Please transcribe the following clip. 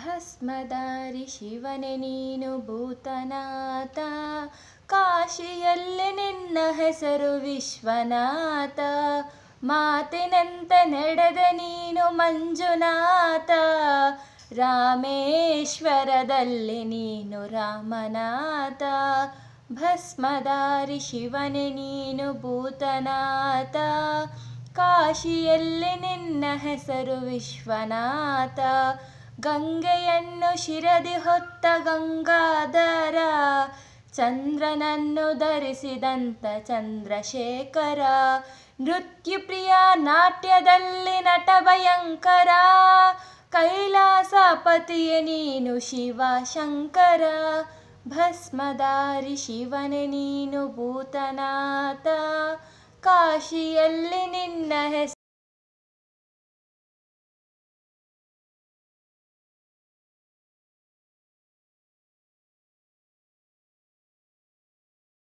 ಭಸ್ಮದಾರಿ ಶಿವನೆ ನೀನು ಭೂತನಾಥ ಕಾಶಿಯಲ್ಲಿ ನಿನ್ನ ಹೆಸರು ವಿಶ್ವನಾಥ ಮಾತಿನಂತ ನಡೆದ ನೀನು ಮಂಜುನಾಥ ರಾಮೇಶ್ವರದಲ್ಲಿ ನೀನು ರಾಮನಾಥ ಭಸ್ಮದಾರಿ ಶಿವನೆ ನೀನು ಭೂತನಾಥ ಕಾಶಿಯಲ್ಲಿ ನಿನ್ನ ಹೆಸರು ವಿಶ್ವನಾಥ ಗಂಗೆಯನ್ನು ಶಿರದಿ ಹೊತ್ತ ಗಂಗಾಧರ ಚಂದ್ರನನ್ನು ಧರಿಸಿದಂತ ಚಂದ್ರಶೇಖರ ನೃತ್ಯಪ್ರಿಯ ನಾಟ್ಯದಲ್ಲಿ ನಟ ಭಯಂಕರ ಕೈಲಾಸ ಪತಿಯ ನೀನು ಶಂಕರ ಭಸ್ಮದಾರಿ ಶಿವನೇ ನೀನು ಭೂತನಾಥ ಕಾಶಿಯಲ್ಲಿ ನಿನ್ನ ಹೆಸರು